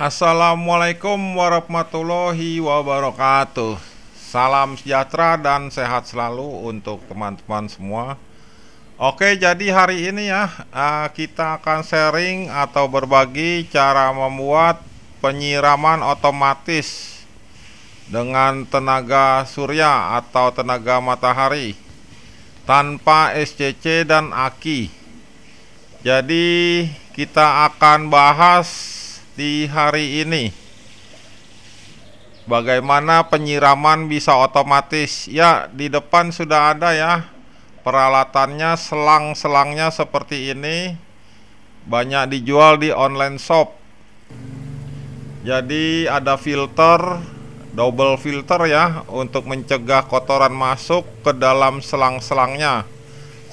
Assalamualaikum warahmatullahi wabarakatuh. Salam sejahtera dan sehat selalu untuk teman-teman semua. Oke, jadi hari ini ya, eh, kita akan sharing atau berbagi cara membuat penyiraman otomatis dengan tenaga surya atau tenaga matahari tanpa SCC dan aki. Jadi, kita akan bahas di hari ini. Bagaimana penyiraman bisa otomatis? Ya, di depan sudah ada ya peralatannya, selang-selangnya seperti ini. Banyak dijual di online shop. Jadi ada filter, double filter ya untuk mencegah kotoran masuk ke dalam selang-selangnya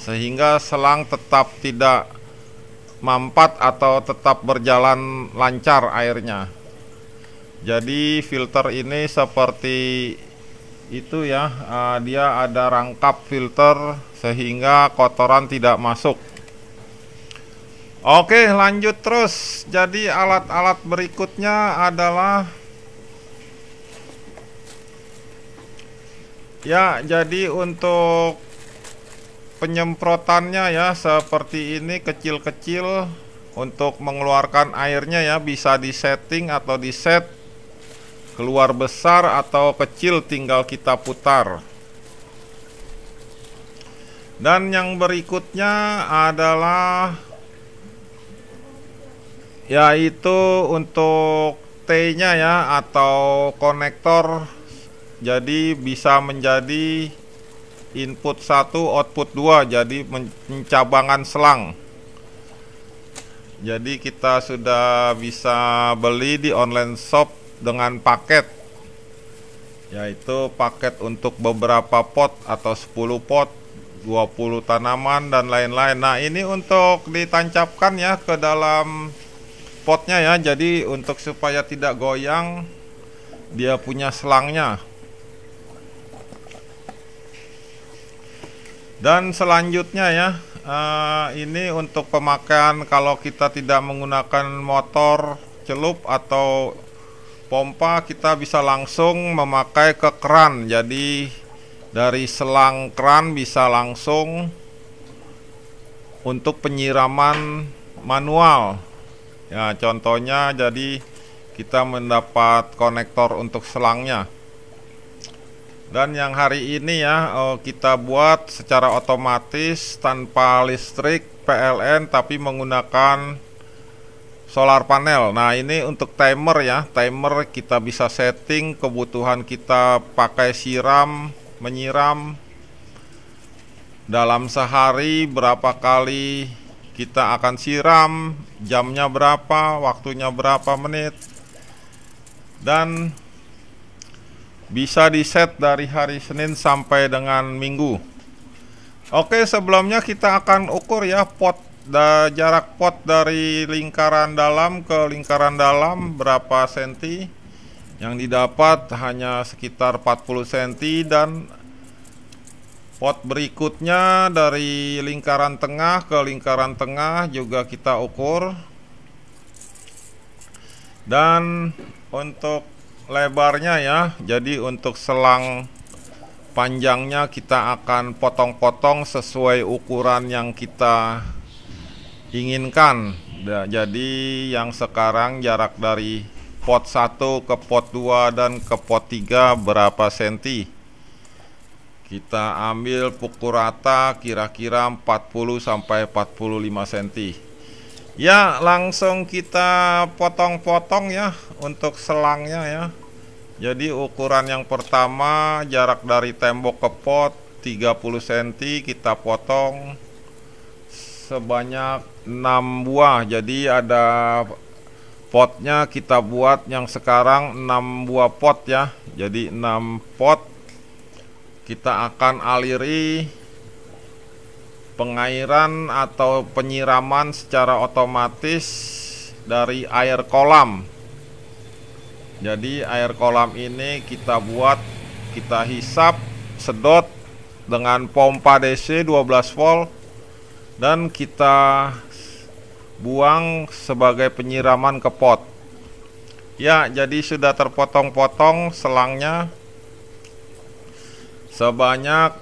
sehingga selang tetap tidak mampat atau tetap berjalan lancar airnya jadi filter ini seperti itu ya uh, dia ada rangkap filter sehingga kotoran tidak masuk Oke lanjut terus jadi alat-alat berikutnya adalah ya jadi untuk penyemprotannya ya seperti ini kecil-kecil untuk mengeluarkan airnya ya bisa disetting atau di set keluar besar atau kecil tinggal kita putar dan yang berikutnya adalah yaitu untuk T nya ya atau konektor jadi bisa menjadi input 1 output 2 jadi mencabangan selang jadi kita sudah bisa beli di online shop dengan paket yaitu paket untuk beberapa pot atau 10 pot 20 tanaman dan lain-lain nah ini untuk ditancapkan ya ke dalam potnya ya jadi untuk supaya tidak goyang dia punya selangnya Dan selanjutnya ya, uh, ini untuk pemakaian kalau kita tidak menggunakan motor celup atau pompa kita bisa langsung memakai ke keran. Jadi dari selang keran bisa langsung untuk penyiraman manual. Ya, contohnya jadi kita mendapat konektor untuk selangnya dan yang hari ini ya eh, kita buat secara otomatis tanpa listrik PLN tapi menggunakan solar panel nah ini untuk timer ya timer kita bisa setting kebutuhan kita pakai siram menyiram dalam sehari berapa kali kita akan siram jamnya berapa waktunya berapa menit dan bisa di set dari hari Senin sampai dengan Minggu Oke sebelumnya kita akan ukur ya pot da, jarak pot dari lingkaran dalam ke lingkaran dalam berapa senti yang didapat hanya sekitar 40 senti dan pot berikutnya dari lingkaran tengah ke lingkaran tengah juga kita ukur dan untuk lebarnya ya jadi untuk selang panjangnya kita akan potong-potong sesuai ukuran yang kita inginkan nah, jadi yang sekarang jarak dari pot 1 ke pot 2 dan ke pot 3 berapa senti kita ambil pukul rata kira-kira 40 sampai 45 senti Ya, langsung kita potong-potong ya untuk selangnya ya. Jadi ukuran yang pertama jarak dari tembok ke pot 30 cm kita potong sebanyak 6 buah. Jadi ada potnya kita buat yang sekarang 6 buah pot ya. Jadi 6 pot kita akan aliri pengairan atau penyiraman secara otomatis dari air kolam jadi air kolam ini kita buat kita hisap sedot dengan pompa DC 12 volt dan kita buang sebagai penyiraman ke pot ya jadi sudah terpotong-potong selangnya sebanyak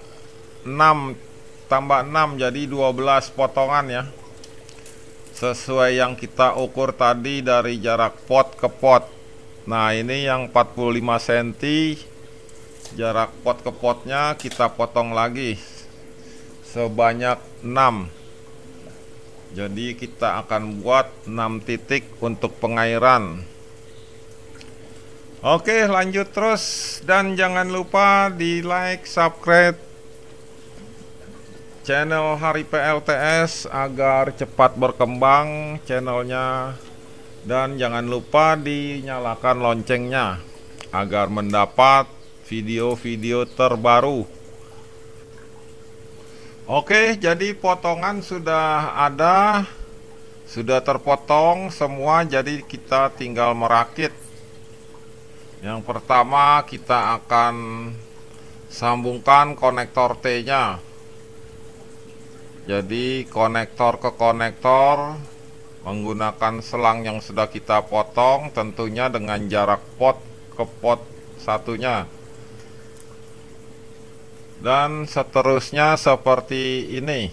6 tambah 6 jadi 12 potongan ya sesuai yang kita ukur tadi dari jarak pot ke pot nah ini yang 45 cm jarak pot ke potnya kita potong lagi sebanyak 6 jadi kita akan buat 6 titik untuk pengairan Oke lanjut terus dan jangan lupa di like, subscribe, channel Hari PLTS agar cepat berkembang channelnya dan jangan lupa dinyalakan loncengnya agar mendapat video-video terbaru Oke jadi potongan sudah ada sudah terpotong semua jadi kita tinggal merakit yang pertama kita akan sambungkan konektor T nya jadi konektor ke konektor menggunakan selang yang sudah kita potong tentunya dengan jarak pot ke pot satunya dan seterusnya seperti ini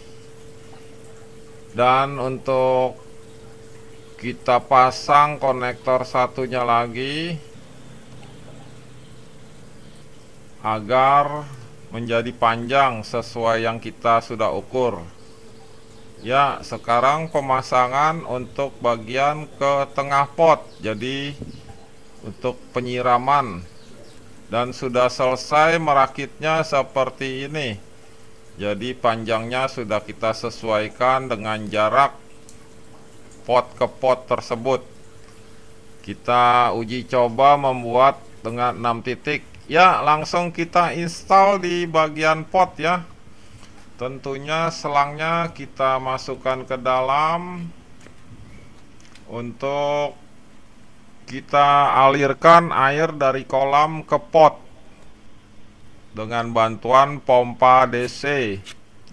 dan untuk kita pasang konektor satunya lagi agar menjadi panjang sesuai yang kita sudah ukur Ya, sekarang pemasangan untuk bagian ke tengah pot. Jadi untuk penyiraman dan sudah selesai merakitnya seperti ini. Jadi panjangnya sudah kita sesuaikan dengan jarak pot ke pot tersebut. Kita uji coba membuat dengan 6 titik. Ya, langsung kita install di bagian pot ya tentunya selangnya kita masukkan ke dalam untuk kita alirkan air dari kolam ke pot dengan bantuan pompa DC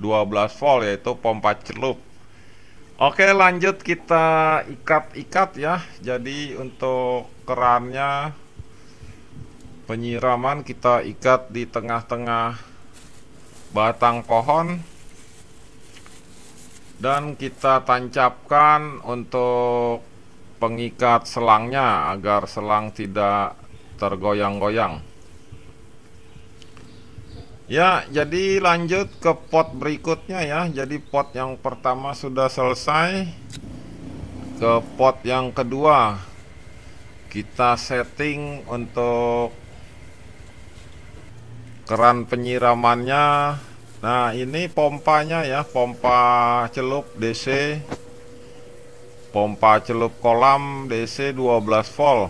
12 volt yaitu pompa celup Oke lanjut kita ikat-ikat ya jadi untuk kerannya penyiraman kita ikat di tengah-tengah batang pohon dan kita tancapkan untuk pengikat selangnya agar selang tidak tergoyang-goyang ya jadi lanjut ke pot berikutnya ya jadi pot yang pertama sudah selesai ke pot yang kedua kita setting untuk keran penyiramannya nah ini pompanya ya pompa celup DC pompa celup kolam DC 12 volt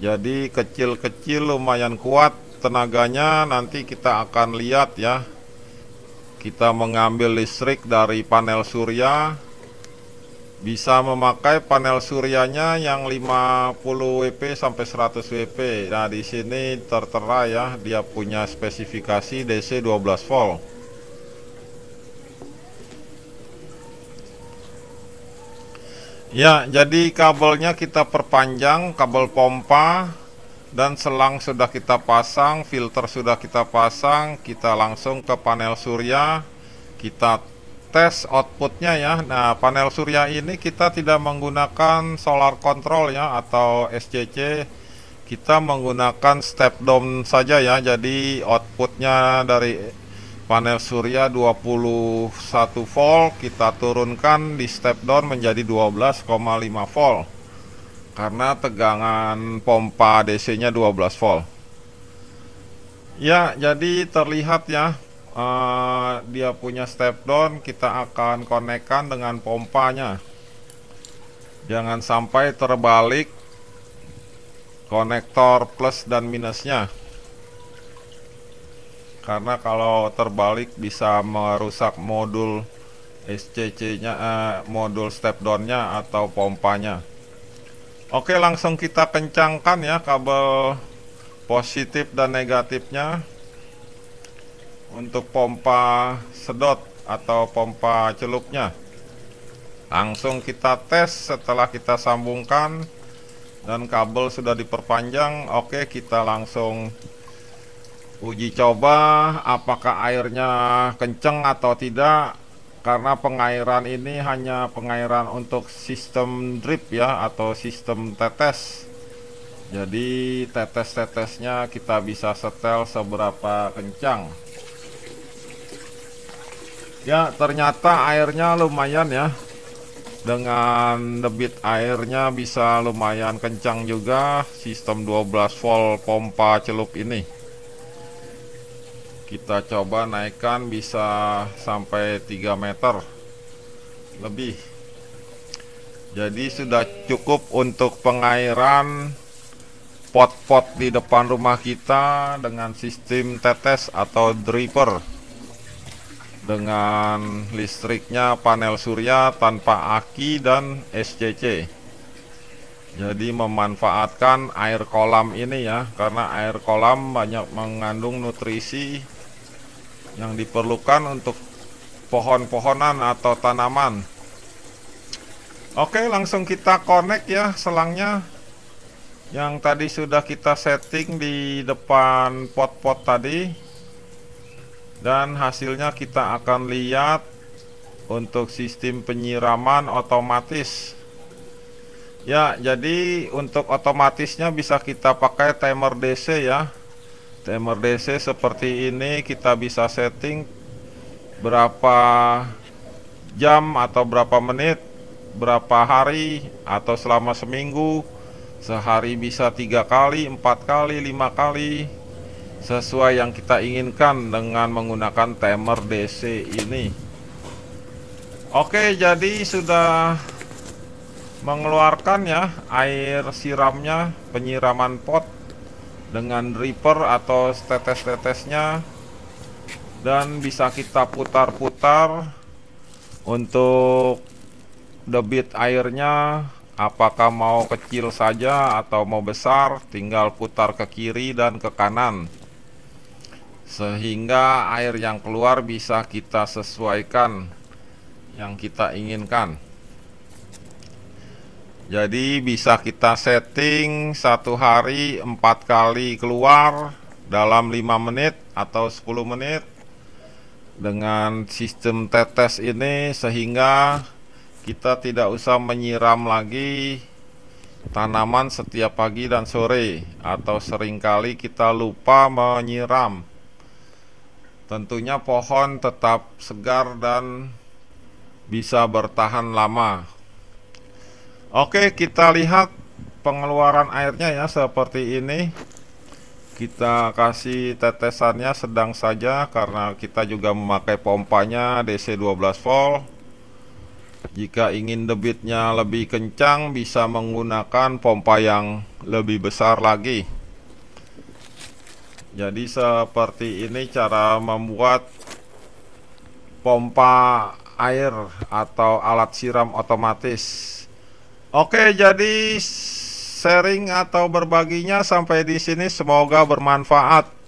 jadi kecil-kecil lumayan kuat tenaganya nanti kita akan lihat ya kita mengambil listrik dari panel surya bisa memakai panel surianya yang 50 WP sampai 100 WP. Nah, di sini tertera ya, dia punya spesifikasi DC 12 volt. Ya, jadi kabelnya kita perpanjang, kabel pompa dan selang sudah kita pasang, filter sudah kita pasang, kita langsung ke panel surya, kita tes outputnya ya Nah panel surya ini kita tidak menggunakan solar control ya atau SCC kita menggunakan step down saja ya jadi outputnya dari panel surya 21 volt kita turunkan di step down menjadi 12,5 volt karena tegangan pompa DC nya 12 volt ya jadi terlihat ya Eh, dia punya step down kita akan konekkan dengan pompanya jangan sampai terbalik konektor plus dan minusnya karena kalau terbalik bisa merusak modul SCC nya eh, modul step down nya atau pompanya oke langsung kita kencangkan ya kabel positif dan negatifnya untuk pompa sedot atau pompa celupnya langsung kita tes setelah kita sambungkan dan kabel sudah diperpanjang oke kita langsung uji coba apakah airnya kenceng atau tidak karena pengairan ini hanya pengairan untuk sistem drip ya atau sistem tetes jadi tetes-tetesnya kita bisa setel seberapa kencang Ya ternyata airnya lumayan ya Dengan debit airnya bisa lumayan kencang juga Sistem 12 volt pompa celup ini Kita coba naikkan bisa sampai 3 meter Lebih Jadi sudah cukup untuk pengairan pot-pot di depan rumah kita Dengan sistem tetes atau dripper dengan listriknya panel surya tanpa aki dan SCC jadi memanfaatkan air kolam ini ya karena air kolam banyak mengandung nutrisi yang diperlukan untuk pohon-pohonan atau tanaman oke langsung kita connect ya selangnya yang tadi sudah kita setting di depan pot-pot tadi dan hasilnya kita akan lihat untuk sistem penyiraman otomatis ya jadi untuk otomatisnya bisa kita pakai timer DC ya timer DC seperti ini kita bisa setting berapa jam atau berapa menit berapa hari atau selama seminggu sehari bisa tiga kali empat kali lima kali sesuai yang kita inginkan dengan menggunakan timer DC ini oke jadi sudah mengeluarkan ya air siramnya penyiraman pot dengan dripper atau tetes-tetesnya dan bisa kita putar-putar untuk debit airnya apakah mau kecil saja atau mau besar tinggal putar ke kiri dan ke kanan sehingga air yang keluar bisa kita sesuaikan yang kita inginkan jadi bisa kita setting satu hari empat kali keluar dalam lima menit atau sepuluh menit dengan sistem tetes ini sehingga kita tidak usah menyiram lagi tanaman setiap pagi dan sore atau seringkali kita lupa menyiram Tentunya pohon tetap segar dan bisa bertahan lama. Oke, kita lihat pengeluaran airnya ya seperti ini. Kita kasih tetesannya sedang saja karena kita juga memakai pompanya DC 12 volt. Jika ingin debitnya lebih kencang bisa menggunakan pompa yang lebih besar lagi jadi seperti ini cara membuat pompa air atau alat siram otomatis oke jadi sharing atau berbaginya sampai di sini semoga bermanfaat